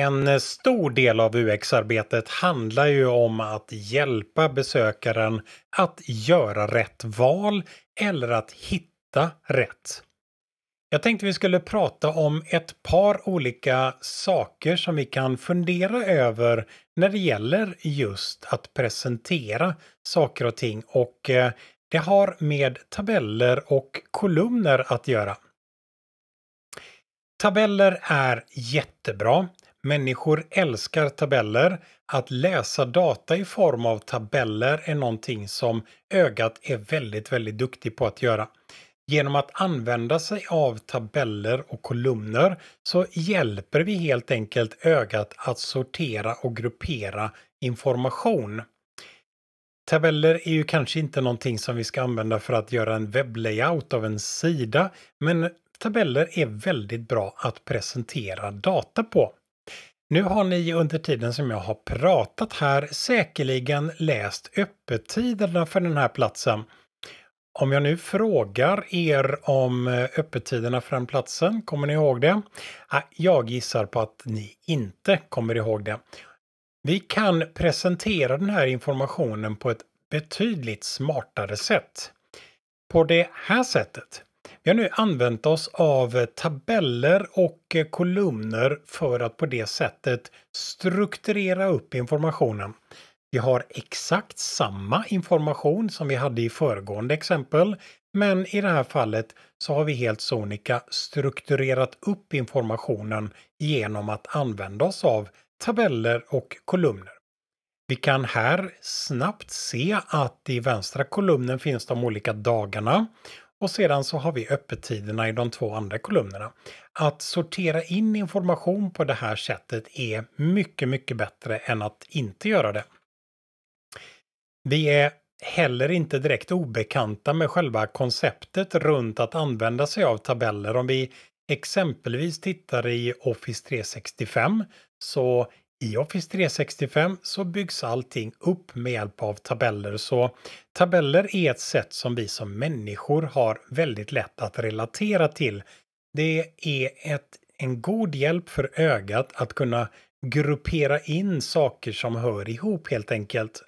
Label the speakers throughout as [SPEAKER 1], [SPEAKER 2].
[SPEAKER 1] En eh, stor del av UX-arbetet handlar ju om att hjälpa besökaren att göra rätt val eller att hitta rätt. Jag tänkte vi skulle prata om ett par olika saker som vi kan fundera över när det gäller just att presentera saker och ting och eh, det har med tabeller och kolumner att göra. Tabeller är jättebra. Människor älskar tabeller. Att läsa data i form av tabeller är någonting som ögat är väldigt, väldigt duktig på att göra. Genom att använda sig av tabeller och kolumner så hjälper vi helt enkelt ögat att sortera och gruppera information. Tabeller är ju kanske inte någonting som vi ska använda för att göra en webblayout av en sida, men tabeller är väldigt bra att presentera data på. Nu har ni under tiden som jag har pratat här säkerligen läst öppettiderna för den här platsen. Om jag nu frågar er om eh, öppettiderna för den platsen, kommer ni ihåg det? Jag gissar på att ni inte kommer ihåg det. Vi kan presentera den här informationen på ett betydligt smartare sätt. På det här sättet vi har nu använt oss av tabeller och kolumner för att på det sättet strukturera upp informationen. Vi har exakt samma information som vi hade i föregående exempel, men i det här fallet så har vi helt sonika strukturerat upp informationen genom att använda oss av tabeller och kolumner. Vi kan här snabbt se att i vänstra kolumnen finns de olika dagarna och sedan så har vi öppettiderna i de två andra kolumnerna. Att sortera in information på det här sättet är mycket, mycket bättre än att inte göra det. Vi är heller inte direkt obekanta med själva konceptet runt att använda sig av tabeller. Om vi exempelvis tittar i Office 365 så i Office 365 så byggs allting upp med hjälp av tabeller. Så tabeller är ett sätt som vi som människor har väldigt lätt att relatera till. Det är ett, en god hjälp för ögat att kunna gruppera in saker som hör ihop helt enkelt.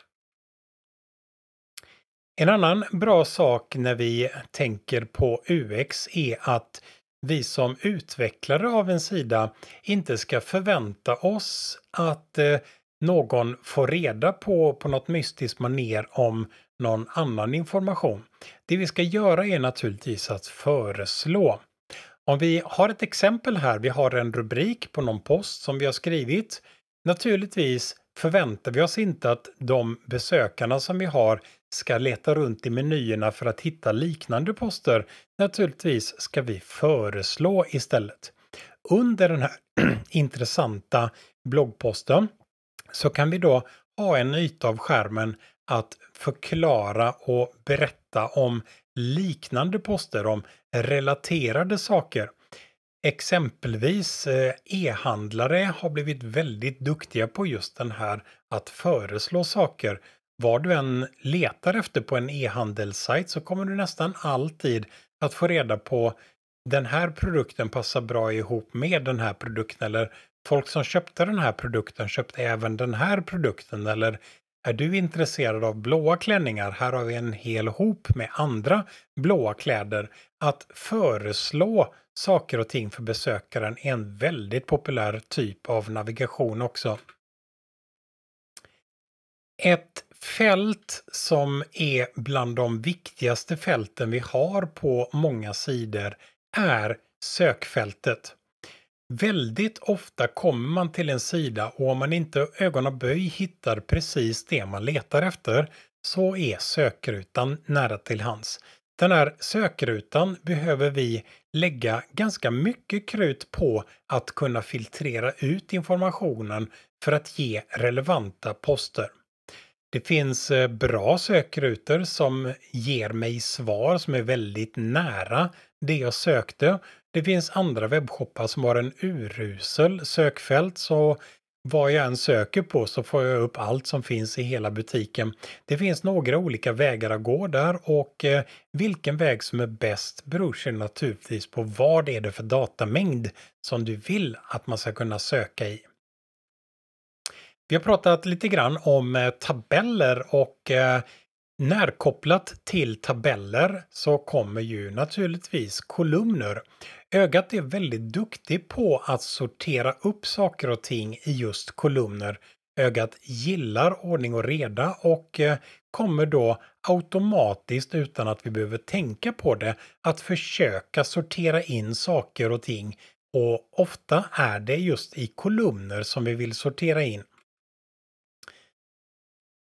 [SPEAKER 1] En annan bra sak när vi tänker på UX är att vi som utvecklare av en sida inte ska förvänta oss att eh, någon får reda på, på något mystiskt manér om någon annan information. Det vi ska göra är naturligtvis att föreslå. Om vi har ett exempel här, vi har en rubrik på någon post som vi har skrivit. Naturligtvis förväntar vi oss inte att de besökarna som vi har ska leta runt i menyerna för att hitta liknande poster naturligtvis ska vi föreslå istället. Under den här intressanta bloggposten så kan vi då ha en yta av skärmen att förklara och berätta om liknande poster, om relaterade saker. Exempelvis eh, e-handlare har blivit väldigt duktiga på just den här att föreslå saker vad du än letar efter på en e-handelssajt så kommer du nästan alltid att få reda på den här produkten passar bra ihop med den här produkten eller folk som köpte den här produkten köpte även den här produkten eller är du intresserad av blåa klänningar? Här har vi en hel hop med andra blåa kläder. Att föreslå saker och ting för besökaren är en väldigt populär typ av navigation också. Ett fält som är bland de viktigaste fälten vi har på många sidor är sökfältet. Väldigt ofta kommer man till en sida och om man inte ögonaböj hittar precis det man letar efter så är sökrutan nära till hands. Den här sökrutan behöver vi lägga ganska mycket krut på att kunna filtrera ut informationen för att ge relevanta poster. Det finns eh, bra sökrutor som ger mig svar som är väldigt nära det jag sökte. Det finns andra webbshoppar som har en urusel sökfält så vad jag än söker på så får jag upp allt som finns i hela butiken. Det finns några olika vägar att gå där och eh, vilken väg som är bäst beror sig naturligtvis på vad är det för datamängd som du vill att man ska kunna söka i. Vi har pratat lite grann om eh, tabeller och eh, närkopplat till tabeller så kommer ju naturligtvis kolumner. Ögat är väldigt duktig på att sortera upp saker och ting i just kolumner. Ögat gillar ordning och reda och eh, kommer då automatiskt utan att vi behöver tänka på det att försöka sortera in saker och ting. Och ofta är det just i kolumner som vi vill sortera in.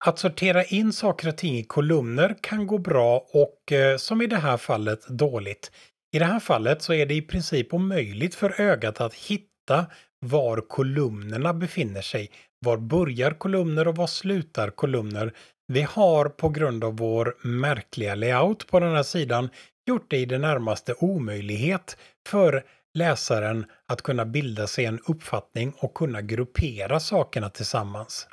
[SPEAKER 1] Att sortera in saker och ting i kolumner kan gå bra och eh, som i det här fallet dåligt. I det här fallet så är det i princip omöjligt för ögat att hitta var kolumnerna befinner sig. Var börjar kolumner och var slutar kolumner? Vi har på grund av vår märkliga layout på den här sidan gjort det i det närmaste omöjlighet för läsaren att kunna bilda sig en uppfattning och kunna gruppera sakerna tillsammans.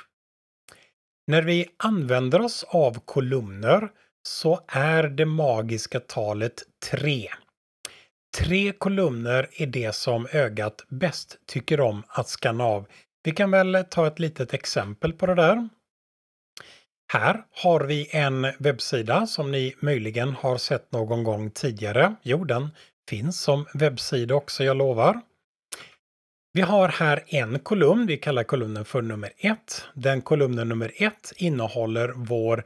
[SPEAKER 1] När vi använder oss av kolumner så är det magiska talet 3. Tre kolumner är det som ögat bäst tycker om att skanna av. Vi kan väl ta ett litet exempel på det där. Här har vi en webbsida som ni möjligen har sett någon gång tidigare. Jo, den finns som webbsida också, jag lovar. Vi har här en kolumn, vi kallar kolumnen för nummer 1. Den kolumnen nummer 1 innehåller vår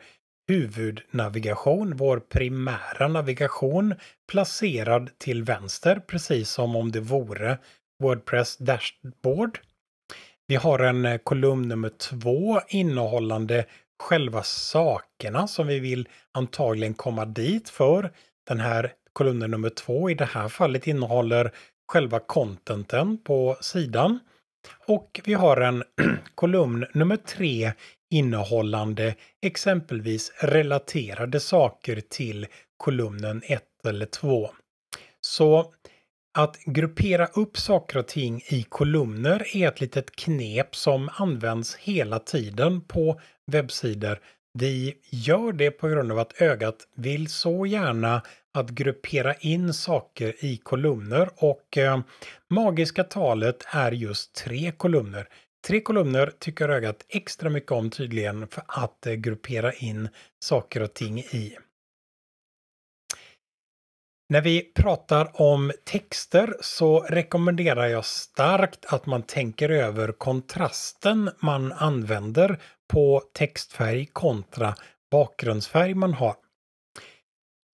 [SPEAKER 1] huvudnavigation, vår primära navigation placerad till vänster, precis som om det vore Wordpress Dashboard. Vi har en eh, kolumn nummer 2 innehållande själva sakerna som vi vill antagligen komma dit för. Den här kolumnen nummer 2 i det här fallet innehåller själva contenten på sidan. Och vi har en kolumn nummer tre innehållande exempelvis relaterade saker till kolumnen 1 eller 2. Så att gruppera upp saker och ting i kolumner är ett litet knep som används hela tiden på webbsidor vi gör det på grund av att ögat vill så gärna att gruppera in saker i kolumner och eh, magiska talet är just tre kolumner. Tre kolumner tycker ögat extra mycket om tydligen för att eh, gruppera in saker och ting i. När vi pratar om texter så rekommenderar jag starkt att man tänker över kontrasten man använder på textfärg kontra bakgrundsfärg man har.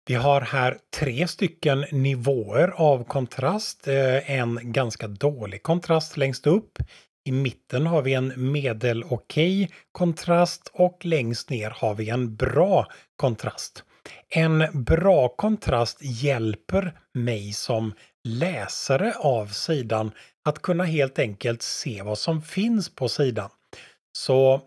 [SPEAKER 1] Vi har här tre stycken nivåer av kontrast. Eh, en ganska dålig kontrast längst upp. I mitten har vi en medel-okej kontrast och längst ner har vi en bra kontrast. En bra kontrast hjälper mig som läsare av sidan att kunna helt enkelt se vad som finns på sidan. Så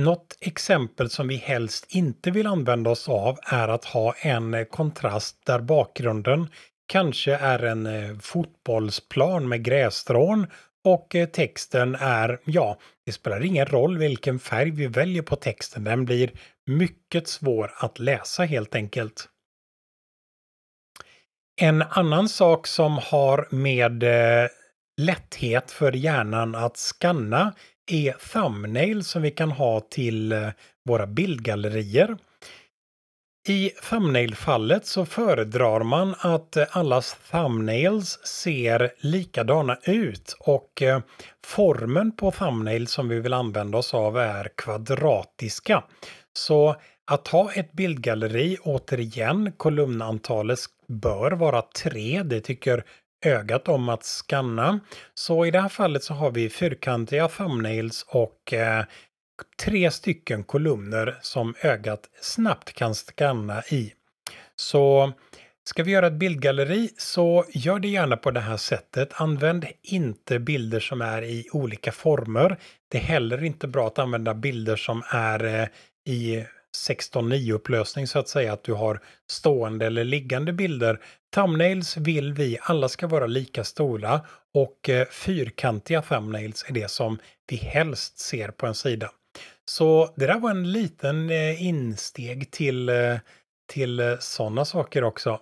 [SPEAKER 1] något exempel som vi helst inte vill använda oss av är att ha en kontrast där bakgrunden kanske är en eh, fotbollsplan med grässtrån och eh, texten är, ja, det spelar ingen roll vilken färg vi väljer på texten, den blir mycket svår att läsa helt enkelt. En annan sak som har med eh, lätthet för hjärnan att skanna är thumbnail som vi kan ha till eh, våra bildgallerier. I thumbnail-fallet så föredrar man att eh, allas thumbnails ser likadana ut och eh, formen på thumbnail som vi vill använda oss av är kvadratiska. Så att ha ett bildgalleri, återigen, kolumnantalet bör vara tre. Det tycker ögat om att skanna. Så i det här fallet så har vi fyrkantiga thumbnails och eh, tre stycken kolumner som ögat snabbt kan skanna i. Så ska vi göra ett bildgalleri så gör det gärna på det här sättet. Använd inte bilder som är i olika former. Det är heller inte bra att använda bilder som är eh, i 16.9 upplösning så att säga, att du har stående eller liggande bilder. Thumbnails vill vi alla ska vara lika stora och eh, fyrkantiga thumbnails är det som vi helst ser på en sida. Så det där var en liten eh, insteg till, eh, till sådana saker också.